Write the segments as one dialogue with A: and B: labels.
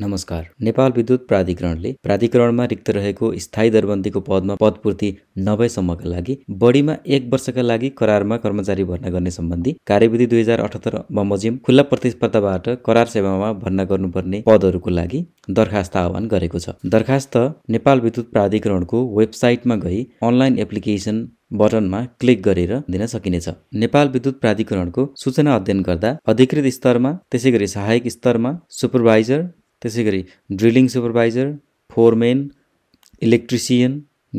A: नमस्कार नेपाल विद्युत प्राधिकरणले प्राधिकरणमा रिक्त रहेको स्थायी दरबन्दीको पदमा पदपूर्ति नभएसम्मका लागि बढीमा एक वर्षका लागि करारमा कर्मचारी भर्ना गर्ने सम्बन्धी कार्यविधि दुई हजार अठहत्तर बमोजिम खुल्ला प्रतिस्पर्धाबाट करार सेवामा भर्ना गर्नुपर्ने पदहरूको लागि दरखास्त आह्वान गरेको छ दरखास्त नेपाल विद्युत प्राधिकरणको वेबसाइटमा गई अनलाइन एप्लिकेसन बटनमा क्लिक गरेर दिन सकिनेछ नेपाल विद्युत प्राधिकरणको सूचना अध्ययन गर्दा अधिकृत स्तरमा त्यसै गरी सहायक स्तरमा सुपरभाइजर त्यसै गरी ड्रिलिङ सुपरभाइजर फोरमेन इलेक्ट्रिसियन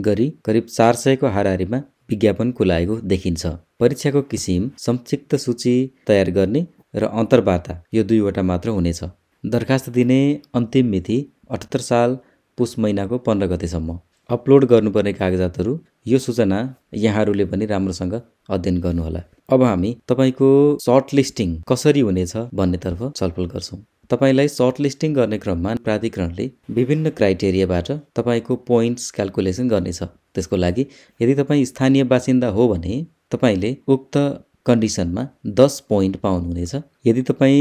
A: गरी करिब चार सयको हाराहारीमा विज्ञापन खुलाएको देखिन्छ परीक्षाको किसिम संक्षिप्त सूची तयार गर्ने र अन्तर्वार्ता यो दुईवटा मात्र हुनेछ दरखास्त दिने अन्तिम मिति अठहत्तर साल पुस महिनाको पन्ध्र गतेसम्म अपलोड गर्नुपर्ने कागजातहरू यो सूचना यहाँहरूले पनि राम्रोसँग अध्ययन गर्नुहोला अब हामी तपाईँको सर्ट लिस्टिङ कसरी हुनेछ भन्नेतर्फ छलफल गर्छौँ तपाईँलाई सर्टलिस्टिङ गर्ने क्रममा प्राधिकरणले विभिन्न क्राइटेरियाबाट तपाईँको पोइन्ट्स क्यालकुलेसन गर्नेछ त्यसको लागि यदि तपाईँ स्थानीय बासिन्दा हो भने तपाईँले उक्त कन्डिसनमा दस पोइन्ट पाउनुहुनेछ यदि तपाईँ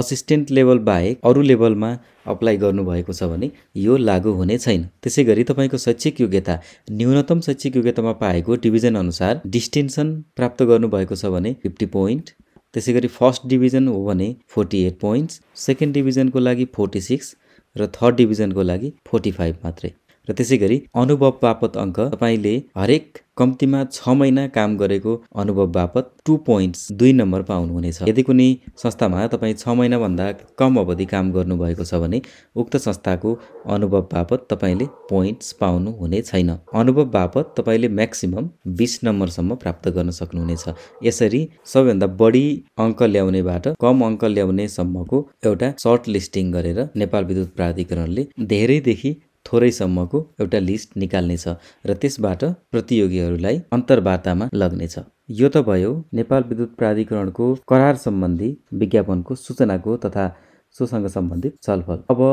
A: असिस्टेन्ट लेभल बाहेक अरू लेभलमा अप्लाई गर्नुभएको छ भने यो लागू हुने छैन त्यसै गरी तपाईँको शैक्षिक योग्यता न्यूनतम शैक्षिक योग्यतामा पाएको डिभिजन अनुसार डिस्टेन्सन प्राप्त गर्नुभएको छ भने फिफ्टी पोइन्ट त्यसै गरी फर्स्ट डिभिजन हो भने फोर्टी एट पोइन्ट्स सेकेन्ड डिभिजनको लागि फोर्टी सिक्स र थर्ड डिभिजनको लागि फोर्टी फाइभ मात्रै र त्यसै गरी अनुभव बापत अङ्क तपाईँले हरेक कम्तीमा छ महिना काम गरेको अनुभव बापत टु पोइन्ट्स दुई नम्बर पाउनुहुनेछ यदि कुनै संस्थामा तपाईँ छ महिनाभन्दा कम अवधि काम गर्नुभएको छ भने उक्त संस्थाको अनुभव बापत तपाईँले पोइन्ट्स पाउनुहुने छैन अनुभव बापत तपाईँले म्याक्सिमम् बिस नम्बरसम्म प्राप्त गर्न सक्नुहुनेछ यसरी सबैभन्दा बढी अङ्क ल्याउनेबाट कम अङ्क ल्याउनेसम्मको एउटा सर्ट लिस्टिङ गरेर नेपाल विद्युत प्राधिकरणले धेरैदेखि थोरैसम्मको एउटा लिस्ट निकाल्नेछ र त्यसबाट प्रतियोगीहरूलाई अन्तर्वार्तामा लग्नेछ यो त भयो नेपाल विद्युत प्राधिकरणको करार सम्बन्धी विज्ञापनको सूचनाको तथा सोसँग सम्बन्धित छलफल अब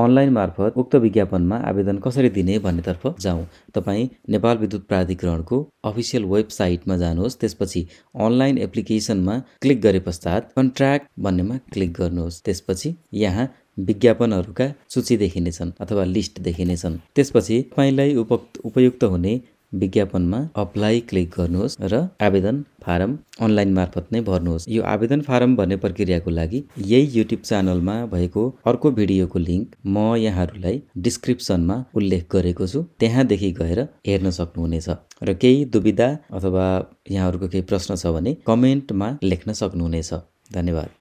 A: अनलाइन मार्फत उक्त विज्ञापनमा आवेदन कसरी दिने भन्नेतर्फ जाउँ तपाईँ नेपाल विद्युत प्राधिकरणको अफिसियल वेबसाइटमा जानुहोस् त्यसपछि अनलाइन एप्लिकेसनमा क्लिक गरे पश्चात कन्ट्र्याक्ट भन्नेमा क्लिक गर्नुहोस् त्यसपछि यहाँ विज्ञापनहरूका सूची देखिनेछन् अथवा लिस्ट देखिनेछन् त्यसपछि तपाईँलाई उप उपयुक्त हुने विज्ञापनमा अप्लाई क्लिक गर्नुहोस् र आवेदन फारम अनलाइन मार्फत नै भर्नुहोस् यो आवेदन फारम भर्ने प्रक्रियाको लागि यही युट्युब च्यानलमा भएको अर्को भिडियोको लिङ्क म यहाँहरूलाई डिस्क्रिप्सनमा उल्लेख गरेको छु त्यहाँदेखि गएर हेर्न सक्नुहुनेछ र केही दुविधा अथवा यहाँहरूको केही प्रश्न छ भने कमेन्टमा लेख्न सक्नुहुनेछ धन्यवाद